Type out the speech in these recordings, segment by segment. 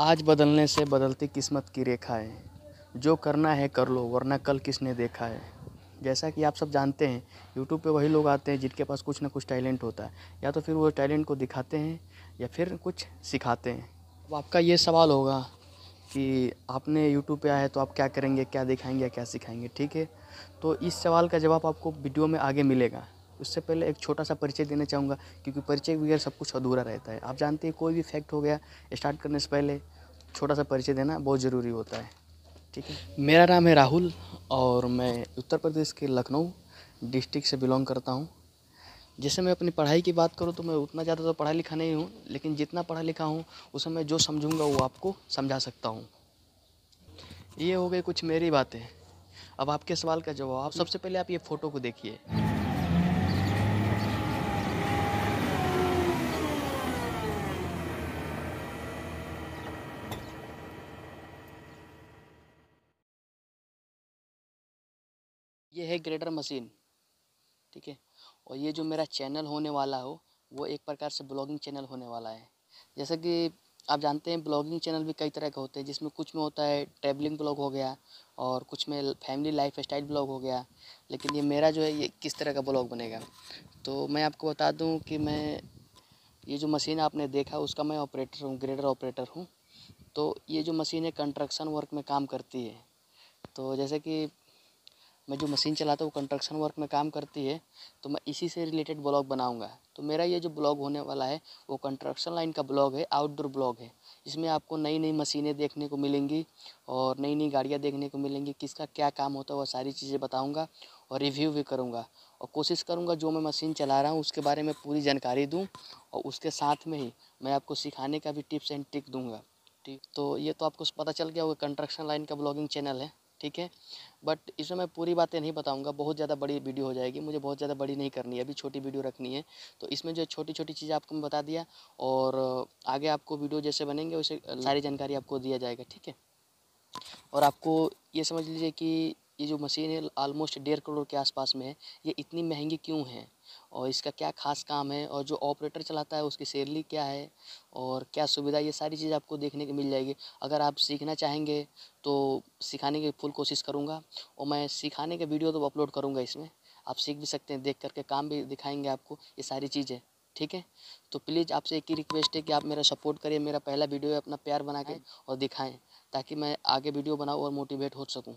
आज बदलने से बदलती किस्मत की रेखा है जो करना है कर लो वरना कल किसने देखा है जैसा कि आप सब जानते हैं यूट्यूब पे वही लोग आते हैं जिनके पास कुछ ना कुछ टैलेंट होता है या तो फिर वो टैलेंट को दिखाते हैं या फिर कुछ सिखाते हैं अब आपका ये सवाल होगा कि आपने यूट्यूब पे आया है तो आप क्या करेंगे क्या दिखाएंगे क्या सिखाएंगे ठीक है तो इस सवाल का जवाब आपको वीडियो में आगे मिलेगा उससे पहले एक छोटा सा परिचय देना चाहूँगा क्योंकि परिचय बगैर सब कुछ अधूरा रहता है आप जानते हैं कोई भी फैक्ट हो गया स्टार्ट करने से पहले छोटा सा परिचय देना बहुत ज़रूरी होता है ठीक है मेरा नाम है राहुल और मैं उत्तर प्रदेश के लखनऊ डिस्ट्रिक्ट से बिलोंग करता हूँ जैसे मैं अपनी पढ़ाई की बात करूँ तो मैं उतना ज़्यादा तो पढ़ा लिखा नहीं हूँ लेकिन जितना पढ़ा लिखा हूँ उसे मैं जो समझूँगा वो आपको समझा सकता हूँ ये हो गई कुछ मेरी बातें अब आपके सवाल का जवाब सबसे पहले आप ये फ़ोटो को देखिए ये है ग्रेटर मशीन ठीक है और ये जो मेरा चैनल होने वाला हो वो एक प्रकार से ब्लॉगिंग चैनल होने वाला है जैसे कि आप जानते हैं ब्लॉगिंग चैनल भी कई तरह के होते हैं जिसमें कुछ में होता है ट्रैवलिंग ब्लॉग हो गया और कुछ में फैमिली लाइफ स्टाइल ब्लॉग हो गया लेकिन ये मेरा जो है ये किस तरह का ब्लॉग बनेगा तो मैं आपको बता दूं कि मैं ये जो मशीन आपने देखा उसका मैं ऑपरेटर हूँ ग्रेडर ऑपरेटर हूँ तो ये जो मशीन है कंस्ट्रक्शन वर्क में काम करती है तो जैसे कि मैं जो मशीन चलाता हूँ वो कंस्ट्रक्शन वर्क में काम करती है तो मैं इसी से रिलेटेड ब्लॉग बनाऊँगा तो मेरा ये जो ब्लॉग होने वाला है वो कंस्ट्रक्शन लाइन का ब्लॉग है आउटडोर ब्लॉग है इसमें आपको नई नई मशीनें देखने को मिलेंगी और नई नई गाड़ियाँ देखने को मिलेंगी किसका क्या काम होता है वह सारी चीज़ें बताऊँगा और रिव्यू भी करूँगा और कोशिश करूँगा जो मैं मशीन चला रहा हूँ उसके बारे में पूरी जानकारी दूँ और उसके साथ में ही मैं आपको सिखाने का भी टिप्स एंड ट्रिक दूँगा ठीक तो ये तो आपको पता चल गया होगा कंस्ट्रक्शन लाइन का ब्लॉगिंग चैनल है ठीक है बट इसमें मैं पूरी बातें नहीं बताऊंगा बहुत ज़्यादा बड़ी वीडियो हो जाएगी मुझे बहुत ज़्यादा बड़ी नहीं करनी है अभी छोटी वीडियो रखनी है तो इसमें जो छोटी छोटी चीज़ें आपको मैं बता दिया और आगे आपको वीडियो जैसे बनेंगे वैसे सारी जानकारी आपको दिया जाएगा ठीक है और आपको ये समझ लीजिए कि ये जो मशीन है ऑलमोस्ट डेढ़ करोड़ के आसपास में है ये इतनी महंगी क्यों है और इसका क्या खास काम है और जो ऑपरेटर चलाता है उसकी सैलरी क्या है और क्या सुविधा ये सारी चीज़ आपको देखने को मिल जाएगी अगर आप सीखना चाहेंगे तो सिखाने की फुल कोशिश करूँगा और मैं सिखाने के वीडियो तो अपलोड करूँगा इसमें आप सीख भी सकते हैं देख करके काम भी दिखाएंगे आपको ये सारी चीज़ें ठीक है तो प्लीज़ आपसे एक ही रिक्वेस्ट है कि आप मेरा सपोर्ट करिए मेरा पहला वीडियो है अपना प्यार बना के हाँ। और दिखाएं ताकि मैं आगे वीडियो बनाऊँ और मोटिवेट हो सकूँ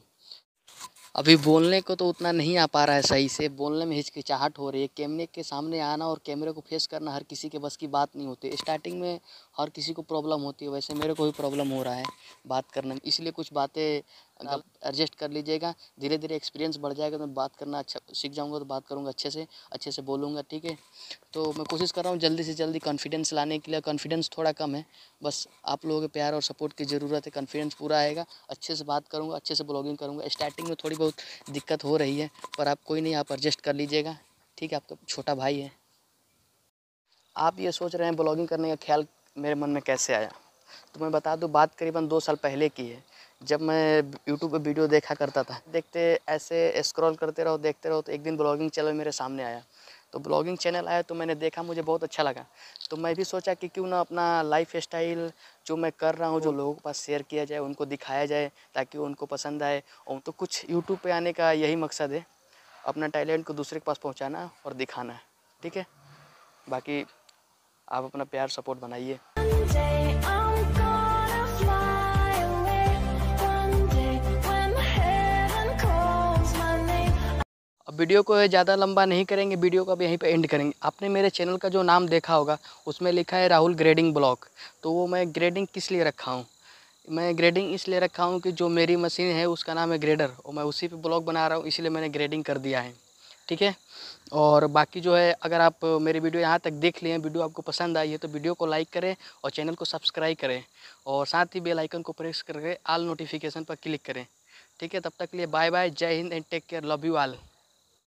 अभी बोलने को तो उतना नहीं आ पा रहा है सही से बोलने में हिचकिचाहट हो रही है कैमरे के सामने आना और कैमरे को फेस करना हर किसी के बस की बात नहीं होती स्टार्टिंग में हर किसी को प्रॉब्लम होती है वैसे मेरे को भी प्रॉब्लम हो रहा है बात करने में इसलिए कुछ बातें अगर हाँ। एडजस्ट कर लीजिएगा धीरे धीरे एक्सपीरियंस बढ़ जाएगा तो मैं बात करना अच्छा सीख जाऊँगा तो बात करूँगा अच्छे से अच्छे से बोलूँगा ठीक है तो मैं कोशिश कर रहा हूँ जल्दी से जल्दी कॉन्फिडेंस लाने के लिए कॉन्फिडेंस थोड़ा कम है बस आप लोगों के प्यार और सपोर्ट की ज़रूरत है कॉन्फिडेंस पूरा आएगा अच्छे से बात करूँगा अच्छे से ब्लॉगिंग करूँगा स्टार्टिंग में थोड़ी बहुत दिक्कत हो रही है पर आप कोई नहीं आप एडजस्ट कर लीजिएगा ठीक है आपका छोटा भाई है आप ये सोच रहे हैं ब्लॉगिंग करने का ख्याल मेरे मन में कैसे आया तो मैं बता दूँ बात करीबन दो साल पहले की है जब मैं यूट्यूब पर वीडियो देखा करता था देखते ऐसे स्क्रॉल करते रहो देखते रहो तो एक दिन ब्लॉगिंग चैनल मेरे सामने आया तो ब्लॉगिंग चैनल आया तो मैंने देखा मुझे बहुत अच्छा लगा तो मैं भी सोचा कि क्यों ना अपना लाइफ स्टाइल जो मैं कर रहा हूँ जो लोगों के पास शेयर किया जाए उनको दिखाया जाए ताकि उनको पसंद आए और तो कुछ यूट्यूब पर आने का यही मकसद है अपना टैलेंट को दूसरे के पास पहुँचाना और दिखाना ठीक है बाकी आप अपना प्यार सपोर्ट बनाइए वीडियो को ज़्यादा लंबा नहीं करेंगे वीडियो को अब यहीं पे एंड करेंगे आपने मेरे चैनल का जो नाम देखा होगा उसमें लिखा है राहुल ग्रेडिंग ब्लॉक तो वो मैं ग्रेडिंग किस लिए रखा हूँ मैं ग्रेडिंग इसलिए रखा हूँ कि जो मेरी मशीन है उसका नाम है ग्रेडर और मैं उसी पर ब्लॉग बना रहा हूँ इसलिए मैंने ग्रेडिंग कर दिया है ठीक है और बाकी जो है अगर आप मेरी वीडियो यहाँ तक देख लिए वीडियो आपको पसंद आई है तो वीडियो को लाइक करें और चैनल को सब्सक्राइब करें और साथ ही बेल आइकन को प्रेस करके आल नोटिफिकेशन पर क्लिक करें ठीक है तब तक के लिए बाय बाय जय Hind and take care love you all